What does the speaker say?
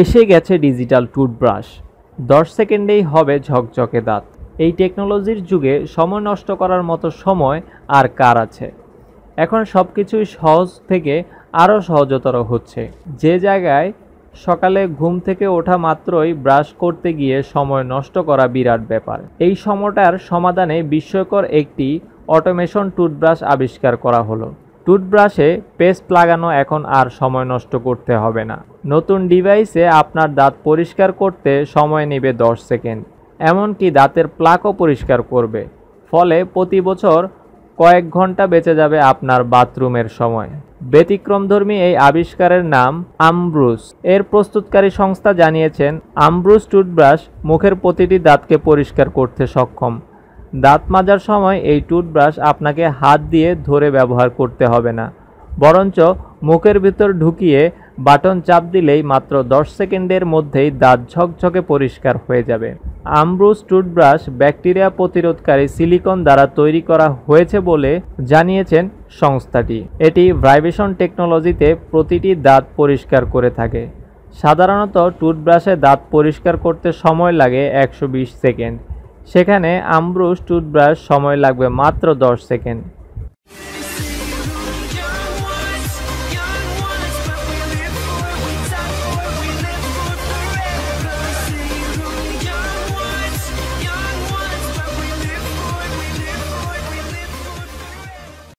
এসে গেছে digital toothbrush দশ সেকেন্ডেই হবে ঝকঝকে দাঁত এই টেকনোলজির যুগে সময় নষ্ট করার মতো সময় আর কার আছে এখন সব কিছুই সহজ থেকে আরও সহজতর হচ্ছে যে জায়গায় সকালে ঘুম থেকে ওঠা মাত্রই ব্রাশ করতে গিয়ে সময় নষ্ট করা বিরাট ব্যাপার এই সময়টার সমাধানে বিস্ময়কর একটি অটোমেশন টুথব্রাশ আবিষ্কার করা হলো টুথব্রাশে পেস্ট লাগানো এখন আর সময় নষ্ট করতে হবে না নতুন ডিভাইসে আপনার দাঁত পরিষ্কার করতে সময় নেবে 10 সেকেন্ড এমনকি দাঁতের প্লাকও পরিষ্কার করবে ফলে প্রতি বছর কয়েক ঘন্টা বেঁচে যাবে আপনার বাথরুমের সময় ব্যতিক্রমধর্মী এই আবিষ্কারের নাম আমব্রুস এর প্রস্তুতকারী সংস্থা জানিয়েছেন আমব্রুস টুথব্রাশ মুখের প্রতিটি দাঁতকে পরিষ্কার করতে সক্ষম দাঁত মাজার সময় এই টুথব্রাশ আপনাকে হাত দিয়ে ধরে ব্যবহার করতে হবে না বরঞ্চ মুখের ভিতর ঢুকিয়ে বাটন চাপ দিলেই মাত্র দশ সেকেন্ডের মধ্যেই দাঁত ঝকঝকে পরিষ্কার হয়ে যাবে আমব্রুস টুথব্রাশ ব্যাকটেরিয়া প্রতিরোধকারী সিলিকন দ্বারা তৈরি করা হয়েছে বলে জানিয়েছেন সংস্থাটি এটি ভাইব্রেশন টেকনোলজিতে প্রতিটি দাঁত পরিষ্কার করে থাকে সাধারণত টুথব্রাশে দাঁত পরিষ্কার করতে সময় লাগে একশো সেকেন্ড সেখানে আম্রু টুথব্রাশ সময় লাগবে মাত্র দশ সেকেন্ড